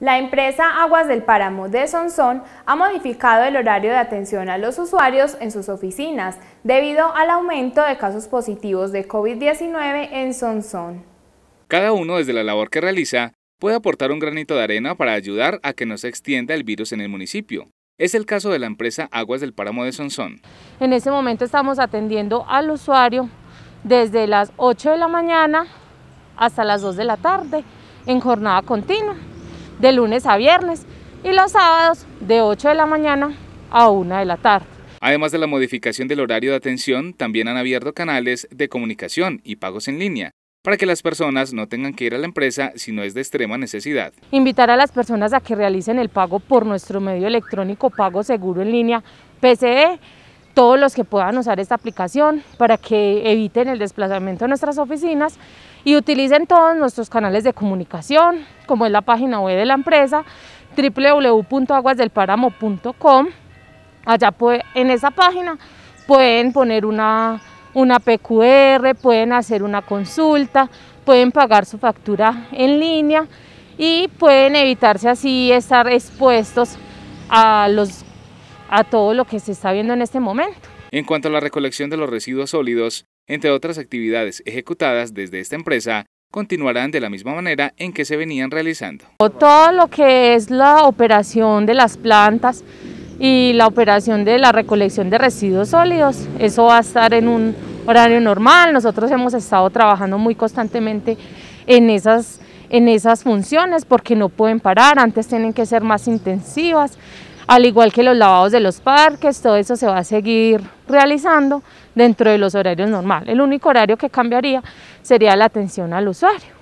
La empresa Aguas del Páramo de Sonsón ha modificado el horario de atención a los usuarios en sus oficinas debido al aumento de casos positivos de COVID-19 en Sonsón. Cada uno desde la labor que realiza puede aportar un granito de arena para ayudar a que no se extienda el virus en el municipio. Es el caso de la empresa Aguas del Páramo de Sonsón. En ese momento estamos atendiendo al usuario desde las 8 de la mañana hasta las 2 de la tarde en jornada continua de lunes a viernes y los sábados de 8 de la mañana a 1 de la tarde. Además de la modificación del horario de atención, también han abierto canales de comunicación y pagos en línea para que las personas no tengan que ir a la empresa si no es de extrema necesidad. Invitar a las personas a que realicen el pago por nuestro medio electrónico Pago Seguro en línea PCE todos los que puedan usar esta aplicación para que eviten el desplazamiento de nuestras oficinas y utilicen todos nuestros canales de comunicación, como es la página web de la empresa, www.aguasdelparamo.com. Allá en esa página pueden poner una, una PQR, pueden hacer una consulta, pueden pagar su factura en línea y pueden evitarse así estar expuestos a los a todo lo que se está viendo en este momento. En cuanto a la recolección de los residuos sólidos, entre otras actividades ejecutadas desde esta empresa, continuarán de la misma manera en que se venían realizando. Todo lo que es la operación de las plantas y la operación de la recolección de residuos sólidos, eso va a estar en un horario normal, nosotros hemos estado trabajando muy constantemente en esas, en esas funciones porque no pueden parar, antes tienen que ser más intensivas, al igual que los lavados de los parques, todo eso se va a seguir realizando dentro de los horarios normales. El único horario que cambiaría sería la atención al usuario.